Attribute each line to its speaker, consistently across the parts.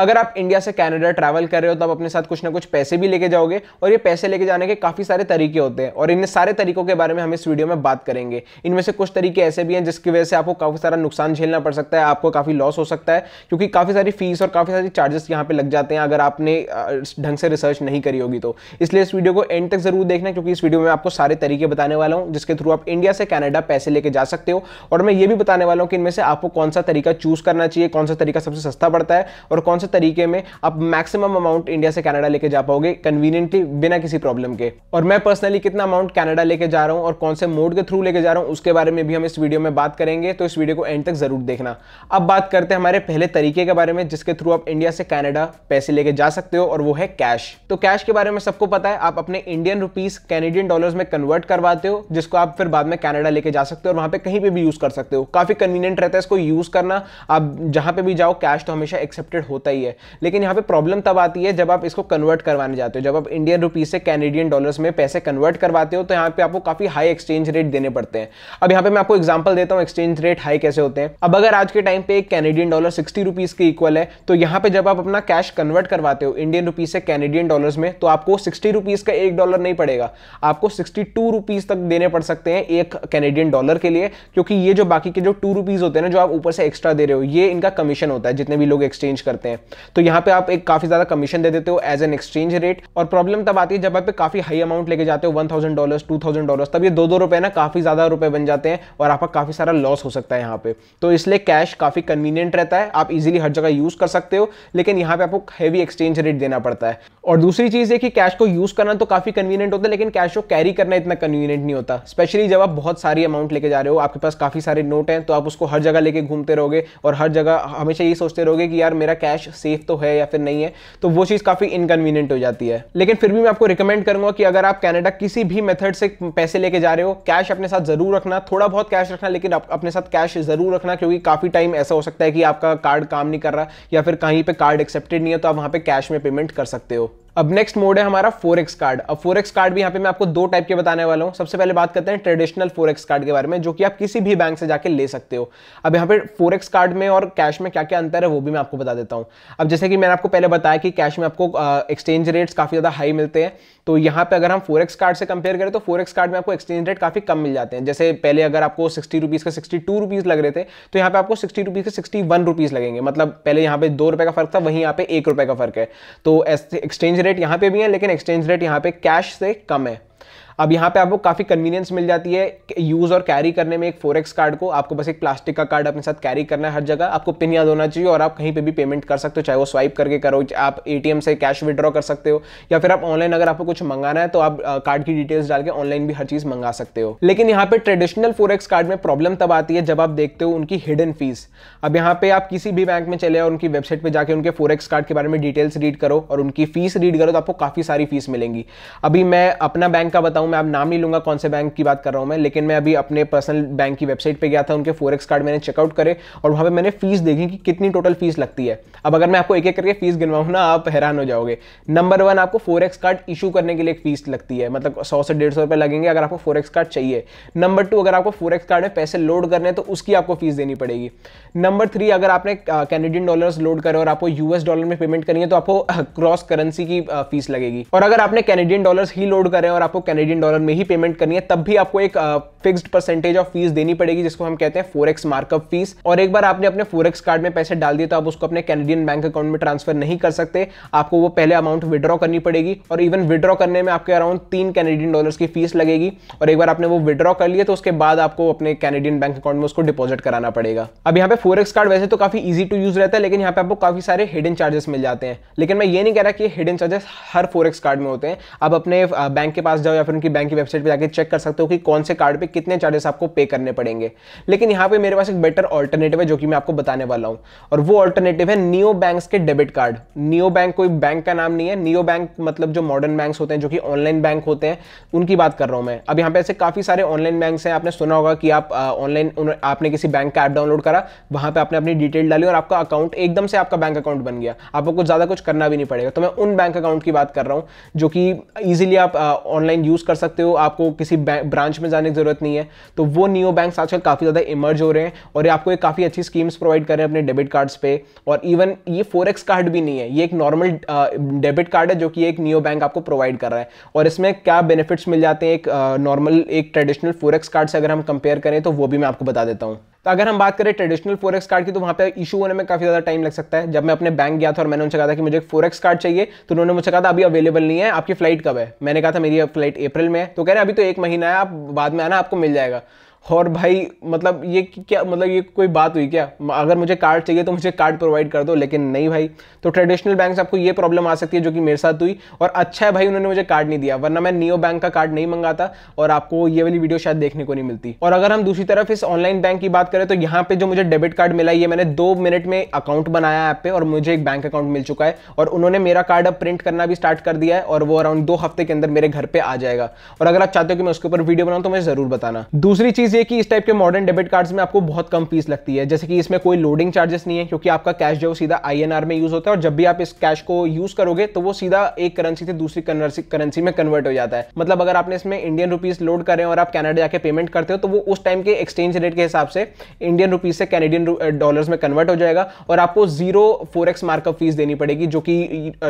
Speaker 1: अगर आप इंडिया से कनाडा ट्रैवल कर रहे हो तो आप अपने साथ कुछ ना कुछ पैसे भी लेके जाओगे और ये पैसे लेके जाने के काफ़ी सारे तरीके होते हैं और इन सारे तरीकों के बारे में हम इस वीडियो में बात करेंगे इनमें से कुछ तरीके ऐसे भी हैं जिसकी वजह से आपको काफ़ी सारा नुकसान झेलना पड़ सकता है आपको काफ़ी लॉस हो सकता है क्योंकि काफ़ी सारी फीस और काफ़ी सारी चार्जेस यहाँ पर लग जाते हैं अगर आपने ढंग से रिसर्च नहीं करी होगी तो इसलिए इस वीडियो को एंड तक ज़रूर देखना क्योंकि इस वीडियो में आपको सारे तरीके बताने वाला हूँ जिसके थ्रू आप इंडिया से कैनेडा पैसे लेके जा सकते हो और मैं ये भी बताने वाला हूँ कि इनमें से आपको कौन सा तरीका चूज़ करना चाहिए कौन सा तरीका सबसे सस्ता पड़ता है और कौन सा तरीके में आप मैक्सिमम अमाउंट इंडिया से कनाडा लेके जा पाओगे कन्वीनियंटली बिना किसी प्रॉब्लम के और मैं पर्सनली कितना अमाउंट कनाडा लेके जा रहा हूँ और कौन से मोड के थ्रू लेके जा रहा हूँ उसके बारे में भी हम इस वीडियो में बात करेंगे तो इस वीडियो को एंड तक जरूर देखना अब बात करते हैं हमारे पहले तरीके के बारे में जिसके थ्रू आप इंडिया से कैनेडा पैसे लेके जा सकते हो और वो है कैश तो कैश के बारे में सबको पता है आप अपने इंडियन रुपीज कैनेडियन डॉलर में कन्वर्ट करवाते हो जिसको आप फिर बाद में कैनेडा लेके जा सकते हो और वहां पे कहीं पर भी यूज कर सकते हो काफी कन्वीनियंट रहता है इसको यूज करना आप जहां पर भी जाओ कैश तो हमेशा एक्सेप्टेड होता ही सही है लेकिन यहाँ पे प्रॉब्लम तब आती है जब आप इसको कन्वर्ट करवाने जाते हो जब आप इंडियन रुपीज से कैनेडियन डॉलर्स में पैसे कन्वर्ट करवाते हो तो यहाँ पे आपको काफी हाई एक्सचेंज रेट देने पड़ते हैं अब यहाँ पे मैं आपको एग्जाम्पल देता हूँ एक्सचेंज रेट हाई कैसे होते हैं अब अगर आज के टाइम पे एक कैनेडियन डॉलर सिक्सटी रुपीज के इक्वल है तो यहाँ पे जब आप अपना कैश कन्वर्ट करवाते हो इंडियन रुपीज से कैनेडियन डॉलर में तो आपको सिक्सटी रुपीज का एक डॉलर नहीं पड़ेगा आपको सिक्सटी टू रुपीज तक देने पड़ सकते हैं एक कैनेडियन डॉलर के लिए क्योंकि ये जो बाकी के जो टू रुपीज होते हैं ना जो आप ऊपर से एक्स्ट्रा दे रहे हो ये इनका कमीशन होता है जितने भी लोग एक्सचेंज करते हैं तो यहाँ पे आप एक काफ़ी ज़्यादा कमीशन दे देते हो एज एन एक्सचेंज रेट और प्रॉब्लम तब आती है जब आप काफ़ी हाई अमाउंट लेके जाते हो one thousand dollar two thousand dollar तब ये दो दो रुपए ना काफ़ी ज़्यादा रुपए बन जाते हैं और आपका काफ़ी सारा लॉस हो सकता है यहाँ पे तो इसलिए कैश काफ़ी कन्वीनियंट रहता है आप इजिली हर जगह यूज़ कर सकते हो लेकिन यहाँ पे आपको हैवी एक्सचेंज रेट देना पड़ता है और दूसरी चीज़ ये कि कैश को यूज़ करना तो काफ़ी कन्वीनियंट होता है लेकिन कैश को कैरी करना इतना कन्वीनियंट नहीं होता स्पेशली जब आप बहुत सारी अमाउंट लेके जा रहे हो आपके पास काफ़ी सारे नोट हैं तो आप उसको हर जगह लेके घूमते रहोगे और हर जगह हमेशा ये सोचते रहोगे कि यार मेरा कैश सेफ तो है या फिर नहीं है तो वो चीज़ काफ़ी इनकन्वीनियंट हो जाती है लेकिन फिर भी मैं आपको रिकमेंड करूंगा कि अगर आप कैनेडा किसी भी मेथड से पैसे लेके जा रहे हो कैश अपने साथ ज़रूर रखना थोड़ा बहुत कैश रखना लेकिन अपने साथ कैश ज़रूर रखना क्योंकि काफ़ी टाइम ऐसा हो सकता है कि आपका कार्ड काम नहीं कर रहा या फिर कहीं पर कार्ड एक्सेप्टेड नहीं है तो आप वहां पर कैश में पेमेंट कर सकते हो अब नेक्स्ट मोड है हमारा फोरेक्स कार्ड अब फोरेक्स कार्ड भी यहाँ पे मैं आपको दो टाइप के बताने वाला हूँ सबसे पहले बात करते हैं ट्रेडिशनल फोरेक्स कार्ड के बारे में जो कि आप किसी भी बैंक से जाके ले सकते हो अब यहाँ पे फोरेक्स कार्ड में और कैश में क्या क्या अंतर है वो भी मैं आपको बता देता हूँ अब जैसे कि मैंने आपको पहले बताया कि कैश में आपको एक्सचेंज रेट्स काफ़ी ज़्यादा हाई मिलते हैं तो यहाँ पे अगर हम फोरेक्स कार्ड से कंपेयर करें तो फोरेक्स कार्ड में आपको एक्सचेंज रेट काफ़ी कम मिल जाते हैं जैसे पहले अगर आपको सिक्सटी रुपीज़ का सिक्सटी टू रुपीज़ लग रहे थे तो यहाँ पे आपको सिक्सटी रुपीज़ के सिक्सटी वन रुपीज़ लगेंगे मतलब पहले यहाँ पे दो रुपए का फर्क था वहीं यहाँ पे एक रुपये का फर्क है तो एक्सचेंज एक्सचेंज रेट यहाँ पे भी है लेकिन एक्सचेंज रेट यहाँ पे कैश से कम है अब यहाँ पे आपको काफ़ी कन्वीनियंस मिल जाती है यूज़ और कैरी करने में एक फोरेक्स कार्ड को आपको बस एक प्लास्टिक का कार्ड अपने साथ कैरी करना है हर जगह आपको पिन याद होना चाहिए और आप कहीं पे भी पेमेंट कर सकते हो चाहे वो स्वाइप करके करो आप ए से कैश विड्रॉ कर सकते हो या फिर आप ऑनलाइन अगर आपको कुछ मंगाना है तो आप कार्ड की डिटेल्स डाल के ऑनलाइन भी हर चीज़ मंगा सकते हो लेकिन यहाँ पे ट्रेडिशनल फोरेक्स कार्ड में प्रॉब्लम तब आती है जब आप देखते हो उनकी हिडन फीस अब यहाँ पे आप किसी भी बैंक में चले और उनकी वेबसाइट पर जाकर उनके फोरेक्स कार्ड के बारे में डिटेल्स रीड करो और उनकी फीस रीड करो तो आपको काफ़ी सारी फीस मिलेंगी अभी मैं अपना बैंक का बताऊँ हूँ मैं अब नाम नहीं लूंगा कौन से बैंक की बात कर रहा हूँ मैं लेकिन मैं अभी अपने पर्सनल बैंक की वेबसाइट पर गया था उनके फोरेक्स कार्ड मैंने चेकआउट करे और वहाँ पर मैंने फीस देखी कि कितनी टोटल फीस लगती है अब अगर मैं आपको एक एक करके फीस गिनवाऊँ ना आप हैरान हो जाओगे नंबर वन आपको फोरेक्स कार्ड इशू करने के लिए एक फीस लगती है मतलब सौ से डेढ़ सौ रुपये लगेंगे अगर आपको फोरेक्स कार्ड चाहिए नंबर टू अगर आपको फोरेक्स कार्ड में पैसे लोड करने तो उसकी आपको फीस देनी पड़ेगी नंबर थ्री अगर आपने कैनेडियन डॉलर्स लोड करे और आपको यूएस डॉलर में पेमेंट करनी है तो आपको क्रॉस करेंसी की फीस लगेगी और अगर आपने कैनेडियन डॉलर्स ही लोड करें और आपको कैनेडियन कैनेडियन डॉलर में ही पेमेंट करनी है तब भी आपको एक फिक्स्ड परसेंटेज ऑफ फीस देनी पड़ेगी जिसको हम कहते हैं फोरेक्स मार्कअप फीस और एक बार आपने अपने फोरेक्स कार्ड में पैसे डाल दिए तो आप उसको अपने कैनेडियन बैंक अकाउंट में ट्रांसफर नहीं कर सकते आपको वो पहले अमाउंट विड्रॉ करनी पड़ेगी और इवन विड्रॉ करने में आपके अराउंड तीन कैनेडियन डॉलर की फीस लगेगी और एक बार आपने वो विड्रॉ कर लिया तो उसके बाद आपको अपने कैनेडियन बैंक अकाउंट में उसको डिपॉजिट कराना पड़ेगा अब यहाँ पे फोरेक्स कार्ड वैसे तो काफी ईजी टू यूज रहता है लेकिन यहाँ पे आपको काफी सारे हिडन चार्जेस मिल जाते हैं लेकिन मैं ये नहीं कह रहा कि हिडन चार्जेस हर फोरेक्स कार्ड में होते हैं आप अपने बैंक के पास जाओ या फिर उनकी बैंक की वेबसाइट पर जाकर चेक कर सकते हो कि कौन से कार्ड पर कितने चार्जेस आपको पे करने पड़ेंगे लेकिन यहाँ पर मेरे पास एक बेटर ऑल्टरनेटिव है जो कि मैं आपको बताने वाला हूँ और वो ऑल्टरनेटिव है नियो बैंक के डेबिट कार्ड नियो बैंक कोई बैंक का नाम नहीं है नियो बैंक मतलब जो मॉडर्न बैंक होते हैं जो कि ऑनलाइन बैंक होते हैं उनकी बात कर रहा हूँ मैं अब यहाँ पे ऐसे काफ़ी सारे ऑनलाइन बैंक हैं आपने सुना होगा कि आप ऑनलाइन आपने किसी बैंक का ऐप डाउनलोड करा वहाँ पर आपने अपनी डिटेल डाली और आपका अकाउंट एकदम से आपका बैंक अकाउंट बन गया आपको कुछ ज़्यादा कुछ करना भी नहीं पड़ेगा तो मैं उन बैंक अकाउंट की बात कर रहा हूँ जो कि ईजिली आप ऑनलाइन यूज़ कर सकते हो आपको किसी ब्रांच में जाने की ज़रूरत नहीं है तो वो नियो बैंक्स आजकल काफ़ी ज़्यादा इमर्ज हो रहे हैं और ये आपको एक काफ़ी अच्छी स्कीम्स प्रोवाइड कर रहे हैं अपने डेबिट कार्ड्स पे और इवन ये फोर कार्ड भी नहीं है ये एक नॉर्मल डेबिट कार्ड है जो कि एक नियो बैंक आपको प्रोवाइड कर रहा है और इसमें क्या बेनिफिट्स मिल जाते हैं एक नॉर्मल एक ट्रेडिशनल फोर कार्ड से अगर हम कंपेयर करें तो वो भी मैं आपको बता देता हूँ तो अगर हम बात करें ट्रेडिशनल फोरेक्स कार्ड की तो वहाँ पे इशू होने में काफ़ी ज़्यादा टाइम लग सकता है जब मैं अपने बैंक गया था और मैंने उनसे कहा था कि मुझे एक फोरेक्स कार्ड चाहिए तो उन्होंने मुझसे कहा था अभी अवेलेबल नहीं है आपकी फ्लाइट कब है मैंने कहा था मेरी फ्लाइट अप्रैल में है तो कह रहे हैं अभी तो एक महीना है आप बाद में आना आपको मिल जाएगा और भाई मतलब ये क्या मतलब ये कोई बात हुई क्या अगर मुझे कार्ड चाहिए तो मुझे कार्ड प्रोवाइड कर दो लेकिन नहीं भाई तो ट्रेडिशनल बैंक आपको ये प्रॉब्लम आ सकती है जो कि मेरे साथ हुई और अच्छा है भाई उन्होंने मुझे कार्ड नहीं दिया वरना मैं नियो बैंक का कार्ड नहीं मंगाता और आपको ये वाली वीडियो शायद देखने को नहीं मिलती और अगर हम दूसरी तरफ इस ऑनलाइन बैंक की बात करें तो यहाँ पे जो मुझे डेबिट कार्ड मिला ये मैंने दो मिनट में अकाउंट बनाया ऐप पे और मुझे एक बैंक अकाउंट मिल चुका है और उन्होंने मेरा कार्ड अब प्रिंट करना भी स्टार्ट कर दिया है और वो अराउंड दो हफ्ते के अंदर मेरे घर पर आ जाएगा और अगर आप चाहते हो कि मैं उसके ऊपर वीडियो बनाऊँ तो मुझे जरूर बताना दूसरी चीज चीज़ ये कि इस टाइप के मॉडर्न डेबिट कार्ड्स में आपको बहुत कम फीस लगती है जैसे कि इसमें कोई लोडिंग चार्जेस नहीं है क्योंकि आपका कैश जो सीधा आई में यूज़ होता है और जब भी आप इस कैश को यूज़ करोगे तो वो सीधा एक करेंसी से दूसरी करेंसी में कन्वर्ट हो जाता है मतलब अगर आपने इसमें इंडियन रुपीज़ लोड करें और आप कैनेडा जाके पेमेंट करते हो तो वो उस टाइम के एक्सचेंज रेट के हिसाब से इंडियन रुपीज़ से कैनेडियन डॉलर में कन्वर्ट हो जाएगा और आपको जीरो फोर मार्कअप फीस देनी पड़ेगी जो कि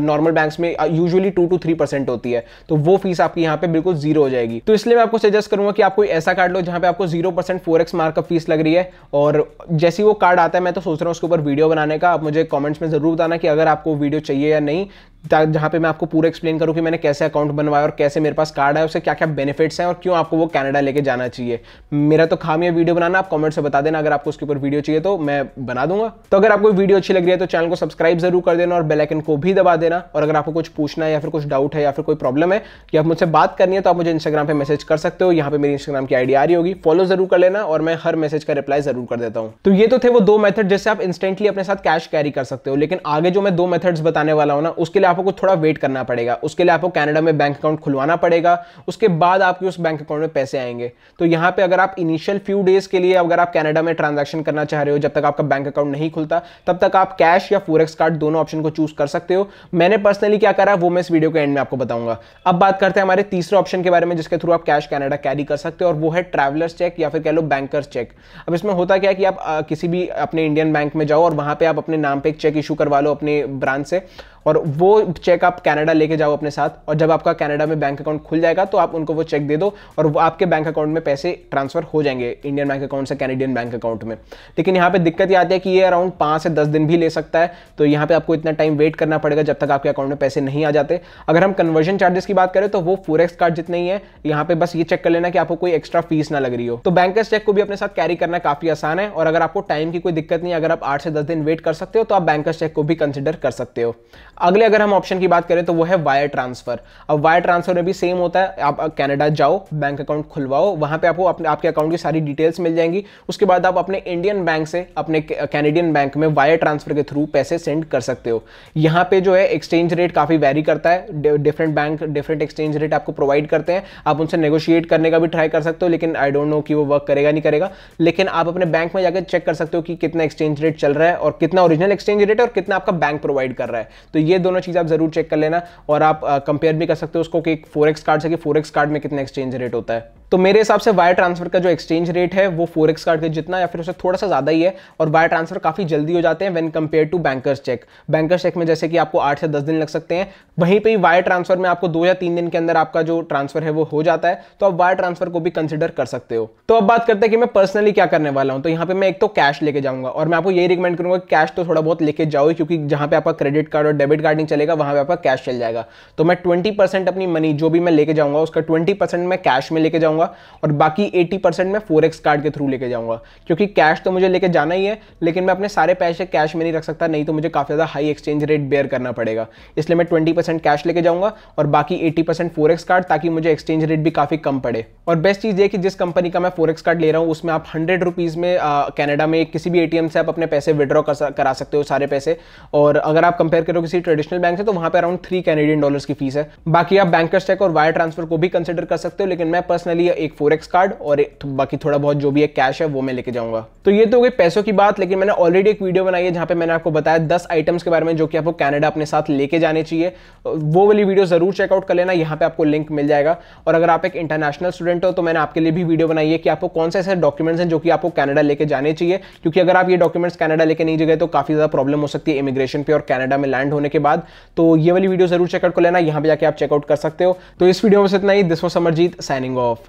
Speaker 1: नॉर्मल बैंक में usually two to three percent होती है तो वो फीस आपकी यहाँ पे बिल्कुल जीरो हो जाएगी तो इसलिए मैं आपको सजेस्ट करूंगा कि आप कोई ऐसा कार्ड लो जहां पे आपको zero percent forex markup fee लग रही है और जैसे वो कार्ड आता है मैं तो सोच रहा हूँ उसके ऊपर वीडियो बनाने का आप मुझे कॉमेंट्स में ज़रूर बताना कि अगर आपको वीडियो चाहिए या नहीं जहाँ पे मैं आपको पूरा एक्सप्लेन करूँ कि मैंने कैसे अकाउंट बनवाया और कैसे मेरे पास कार्ड है उसे क्या क्या बेनिफिट्स हैं और क्यों आपको वो कनाडा लेके जाना चाहिए मेरा तो खाम यह वीडियो बनाना आप कमेंट से बता देना अगर आपको उसके ऊपर वीडियो चाहिए तो मैं बना दूंगा तो अगर आपको वीडियो अच्छी लग रही है तो चैनल को सब्सक्राइब जरूर कर देना और बेलाइकन को भी दबा देना और अगर आपको कुछ पूछना है या फिर कुछ डाउट है या फिर कोई प्रॉब्लम है या मुझसे बात करनी है तो आप मुझे इंस्टाग्राम पर मैसेज कर सकते हो यहाँ पर मेरी इंस्टाग्राम की आईडी आ रही होगी फॉलो जरूर कर लेना और मैं हर मैसेज का रिप्लाई जरूर कर देता हूँ तो ये तो थे वो दो मेथड जिससे आप इंस्टेंटली अपने साथ कैश कैरी कर सकते हो लेकिन आगे जो मैं दो मैथड्स बताने वाला हूँ ना उसके लिए लिए आपको थोड़ा वेट करना पड़ेगा उसके लिए आपको कैनेडा में बैंक अकाउंट खुलवाना पड़ेगा उसके बाद आपके उस बैंक अकाउंट में पैसे आएंगे तो यहाँ पे अगर आप इनिशियल फ्यू डेज के लिए अगर आप कैनेडा में ट्रांजेक्शन करना चाह रहे हो जब तक आपका बैंक अकाउंट नहीं खुलता तब तक आप कैश या फोरेक्स कार्ड दोनों ऑप्शन को चूज कर सकते हो मैंने पर्सनली क्या करा वो मैं इस वीडियो के एंड में आपको बताऊंगा अब बात करते हैं हमारे तीसरे ऑप्शन के बारे में जिसके थ्रू आप कैश कैनेडा कैरी कर सकते हो और वो है ट्रैवलर्स चेक या फिर कह लो बैंकर्स चेक अब इसमें होता क्या कि आप किसी भी अपने इंडियन बैंक में जाओ और वहां पर आप अपने नाम पर एक चेक इशू करवा लो अपने ब्रांच से और वो चेक आप कैनेडा लेके जाओ अपने साथ और जब आपका कैनेडा में बैंक अकाउंट खुल जाएगा तो आप उनको वो चेक दे दो और वो आपके बैंक अकाउंट में पैसे ट्रांसफर हो जाएंगे इंडियन बैंक अकाउंट से कैनेडियन बैंक अकाउंट में लेकिन यहाँ पर दिक्कत ये आती है कि ये अराउंड पाँच से दस दिन भी ले सकता है तो यहाँ पर आपको इतना टाइम वेट करना पड़ेगा जब तक आपके अकाउंट में पैसे नहीं आ जाते अगर हम कन्वर्जन चार्जेस की बात करें तो वो फोरेक्स कार्ड जितने ही है यहाँ पे बस ये चेक कर लेना कि आपको कोई एक्स्ट्रा फीस ना लग रही हो तो बैंक चेक को भी अपने साथ कैरी करना काफी आसान है और अगर आपको टाइम की कोई दिक्कत नहीं अगर आप आठ से दस दिन वेट कर सकते हो तो आप बैंक चेक को भी कंसिडर कर सकते हो अगले अगर हम ऑप्शन की बात करें तो वो है वायर ट्रांसफर अब वायर ट्रांसफर में भी सेम होता है आप कैनेडा जाओ बैंक अकाउंट खुलवाओ वहां पे आपको अपने आपके अकाउंट की सारी डिटेल्स मिल जाएंगी उसके बाद आप अपने इंडियन बैंक से अपने कैनेडियन बैंक में वायर ट्रांसफर के थ्रू पैसे सेंड कर सकते हो यहाँ पे जो है एक्सचेंज रेट काफ़ी वेरी करता है different bank different exchange rate आपको प्रोवाइड करते हैं आप उनसे नेगोशिएट करने का भी ट्राई कर सकते हो लेकिन आई डोंट नो कि वो वर्क करेगा नहीं करेगा लेकिन आप अपने बैंक में जाकर चेक कर सकते हो कि कितना एक्सचेंज रेट चल रहा है और कितना ओरिजिनल एक्सचेंज रेट है और कितना आपका बैंक प्रोवाइड कर रहा है तो ये दोनों चीज़ आप ज़रूर चेक कर लेना और आप कंपेयर भी कर सकते हो उसको कि फोर कार्ड से कि फोर कार्ड में कितना एक्सचेंज रेट होता है तो मेरे हिसाब से वायर ट्रांसफर का जो एक्सचेंज रेट है वो फोर एक्स कार्ड के जितना या फिर उससे थोड़ा सा ज़्यादा ही है और वायर ट्रांसफर काफ़ी जल्दी हो जाते हैं when compare to bankers cheque bankers cheque में जैसे कि आपको आठ से दस दिन लग सकते हैं वहीं पर वायर ट्रांसफर में आपको दो या तीन दिन के अंदर आपका जो ट्रांसफर है वो हो जाता है तो आप वायर ट्रांसफर को भी कंसिडर कर सकते हो तो अब बात करते हैं कि मैं पर्सनली क्या करने वाला हूँ तो यहाँ पर मैं एक तो कैश लेके जाऊँगा और मैं आपको यही रिकमेंड करूँगा कैश तो थोड़ा बहुत लेके जाओ क्योंकि जहाँ पर आपका क्रेडिट कार्ड और डेबिट कार्ड नहीं चलेगा वहाँ पर आपका कैश चल जाएगा तो मैं ट्वेंटी अपनी मनी जो भी मैं लेके जाऊँगा उसका ट्वेंटी मैं कैश में लेके जाऊँगा जाऊंगा और बाकी एटी परसेंट मैं फोर कार्ड के थ्रू लेके जाऊंगा क्योंकि कैश तो मुझे लेके जाना ही है लेकिन मैं अपने सारे पैसे कैश में नहीं रख सकता नहीं तो मुझे काफ़ी ज़्यादा हाई एक्सचेंज रेट बेयर करना पड़ेगा इसलिए मैं ट्वेंटी कैश लेके जाऊंगा और बाकी एटी परसेंट कार्ड ताकि मुझे एक्सचेंज रेट भी काफ़ी कम पड़े और बेस्ट चीज़ ये कि जिस कंपनी का मैं फोरेक्स कार्ड ले रहा हूँ उसमें आप हंड्रेड रुपीज़ में कैनेडा में किसी भी ए से आप अपने पैसे विड्रॉ करा सकते हो सारे पैसे और अगर आप कंपेयर करो किसी ट्रेडिशनल बैंक से तो वहाँ पर अराउंड थ्री कैनेडियन डॉलर्स की फीस है बाकी आप बैंकर्स चेक और वायर ट्रांसफर को भी कंसिडर कर सकते हो लेकिन मैं पर्सनली या एक फोरेक्स कार्ड और एक बाकी थोड़ा बहुत जो भी है कैश है वो मैं लेके जाऊंगा तो ये तो हो गई पैसों की बात लेकिन मैंने ऑलरेडी एक वीडियो बनाई है जहां पे मैंने आपको बताया दस आइटम्स के बारे में जो कि आपको कैनेडा अपने साथ लेके जाने चाहिए वो वाली वीडियो जरूर चेकआउट कर लेना यहाँ पे आपको लिंक मिल जाएगा और अगर आप एक इंटरनेशनल स्टूडेंट हो तो मैंने आपके लिए भी वीडियो बनाई है कि आपको कौन से ऐसे डॉक्यूमेंट्स हैं जो कि आपको कैनेडा लेके जाने चाहिए क्योंकि अगर आप ये डॉक्यूमेंट्स कैनेडा लेके नहीं गए तो काफी ज्यादा प्रॉब्लम हो सकती है इमिग्रेशन पे और कैनेडा में लैंड होने के बाद तो ये वाली वीडियो जरूर चेकआउट कर लेना यहाँ पे जाके आप चेकआउट कर सकते हो तो इस वीडियो में से इतना ही this was Samarjeet signing of